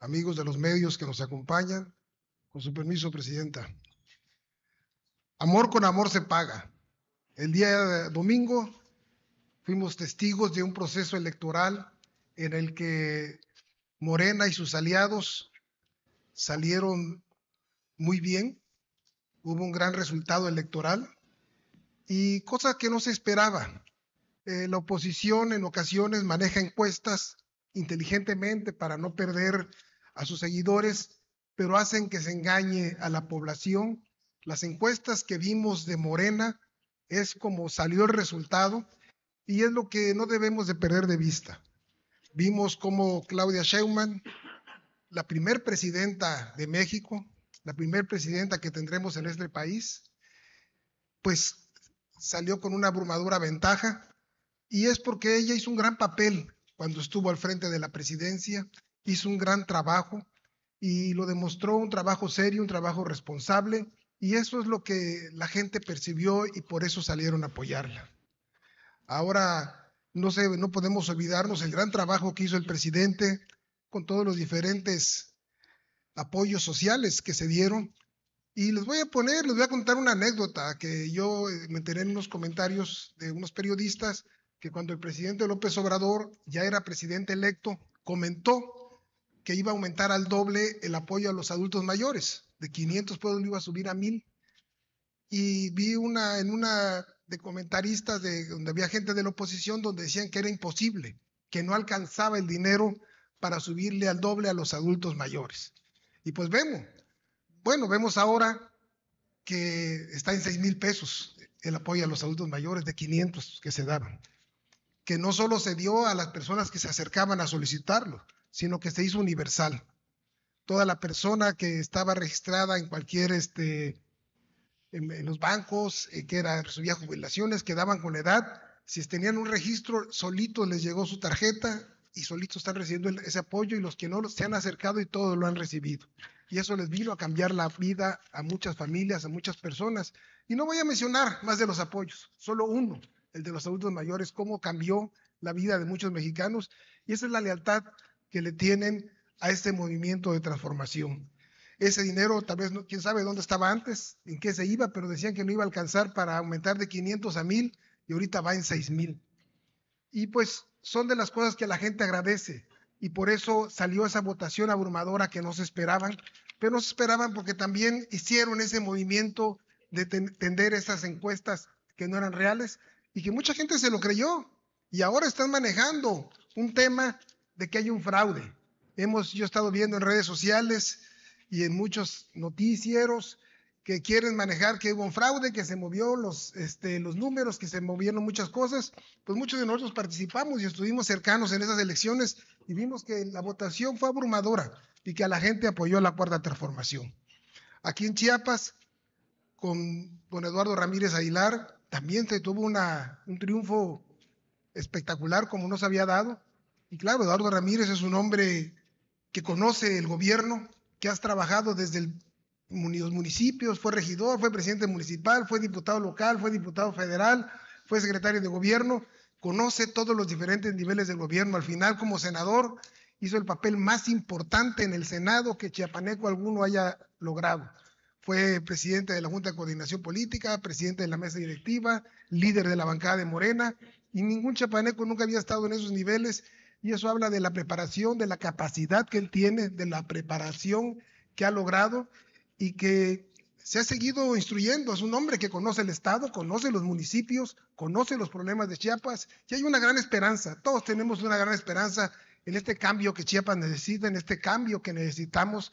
amigos de los medios que nos acompañan. Con su permiso, Presidenta. Amor con amor se paga. El día de domingo fuimos testigos de un proceso electoral en el que Morena y sus aliados salieron muy bien, hubo un gran resultado electoral y cosa que no se esperaba. Eh, la oposición en ocasiones maneja encuestas inteligentemente para no perder a sus seguidores, pero hacen que se engañe a la población. Las encuestas que vimos de Morena es como salió el resultado y es lo que no debemos de perder de vista. Vimos como Claudia Sheinbaum, la primer presidenta de México, la primer presidenta que tendremos en este país, pues salió con una abrumadora ventaja y es porque ella hizo un gran papel cuando estuvo al frente de la presidencia, hizo un gran trabajo y lo demostró un trabajo serio, un trabajo responsable, y eso es lo que la gente percibió y por eso salieron a apoyarla. Ahora, no, sé, no podemos olvidarnos el gran trabajo que hizo el presidente con todos los diferentes apoyos sociales que se dieron. Y les voy a poner, les voy a contar una anécdota que yo me enteré en unos comentarios de unos periodistas que cuando el presidente López Obrador ya era presidente electo, comentó que iba a aumentar al doble el apoyo a los adultos mayores. De 500 pesos iba a subir a 1000. Y vi una en una de comentaristas de donde había gente de la oposición donde decían que era imposible, que no alcanzaba el dinero para subirle al doble a los adultos mayores. Y pues vemos, bueno, vemos ahora que está en 6 mil pesos el apoyo a los adultos mayores de 500 que se daban que no solo se dio a las personas que se acercaban a solicitarlo, sino que se hizo universal. Toda la persona que estaba registrada en cualquier, este, en, los bancos, eh, que era, recibía jubilaciones, quedaban con edad, si tenían un registro, solito les llegó su tarjeta y solito están recibiendo ese apoyo y los que no se han acercado y todos lo han recibido. Y eso les vino a cambiar la vida a muchas familias, a muchas personas. Y no voy a mencionar más de los apoyos, solo uno, el de los adultos mayores, cómo cambió la vida de muchos mexicanos. Y esa es la lealtad que le tienen a este movimiento de transformación. Ese dinero, tal vez, no, quién sabe dónde estaba antes, en qué se iba, pero decían que no iba a alcanzar para aumentar de 500 a 1000 y ahorita va en 6000. Y pues son de las cosas que la gente agradece y por eso salió esa votación abrumadora que no se esperaban, pero no se esperaban porque también hicieron ese movimiento de tender esas encuestas que no eran reales y que mucha gente se lo creyó y ahora están manejando un tema de que hay un fraude. Hemos yo he estado viendo en redes sociales y en muchos noticieros que quieren manejar que hubo un fraude, que se movió los, este, los números, que se movieron muchas cosas, pues muchos de nosotros participamos y estuvimos cercanos en esas elecciones y vimos que la votación fue abrumadora y que a la gente apoyó la cuarta transformación. Aquí en Chiapas, con don Eduardo Ramírez Aguilar, también se tuvo un triunfo espectacular como no se había dado. Y claro, Eduardo Ramírez es un hombre que conoce el gobierno, que has trabajado desde los municipios, fue regidor, fue presidente municipal, fue diputado local, fue diputado federal, fue secretario de gobierno, conoce todos los diferentes niveles del gobierno. Al final, como senador, hizo el papel más importante en el Senado que Chiapaneco alguno haya logrado fue presidente de la Junta de Coordinación Política, presidente de la mesa directiva, líder de la bancada de Morena, y ningún chapaneco nunca había estado en esos niveles, y eso habla de la preparación, de la capacidad que él tiene, de la preparación que ha logrado y que se ha seguido instruyendo. Es un hombre que conoce el Estado, conoce los municipios, conoce los problemas de Chiapas y hay una gran esperanza. Todos tenemos una gran esperanza en este cambio que Chiapas necesita, en este cambio que necesitamos.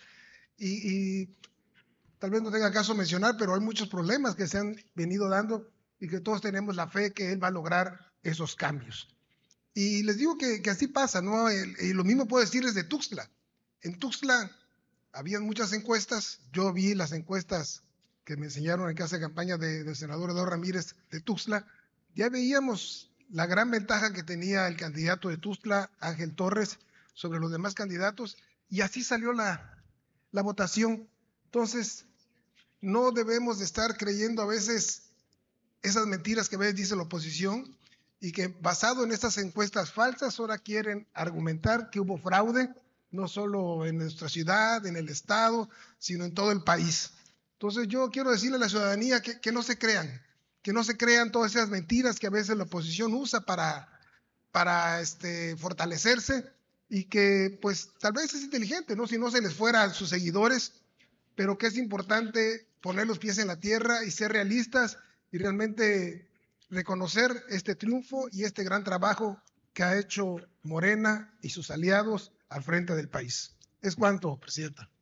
y tal vez no tenga caso mencionar, pero hay muchos problemas que se han venido dando y que todos tenemos la fe que Él va a lograr esos cambios. Y les digo que, así pasa, ¿no? Y lo mismo puedo decirles de Tuxtla. En Tuxtla habían muchas encuestas, yo vi las encuestas que me enseñaron en casa de campaña del senador Eduardo Ramírez de Tuxtla, ya veíamos la gran ventaja que tenía el candidato de Tuxtla, Ángel Torres, sobre los demás candidatos, y así salió la, la votación. Entonces, no debemos de estar creyendo a veces esas mentiras que a veces dice la oposición y que basado en estas encuestas falsas ahora quieren argumentar que hubo fraude, no solo en nuestra ciudad, en el Estado, sino en todo el país. Entonces yo quiero decirle a la ciudadanía que, no se crean, que no se crean todas esas mentiras que a veces la oposición usa para, para este, fortalecerse y que pues tal vez es inteligente, ¿no? Si no se les fuera a sus seguidores, pero que es importante poner los pies en la tierra y ser realistas y realmente reconocer este triunfo y este gran trabajo que ha hecho Morena y sus aliados al frente del país. Es cuanto, Presidenta.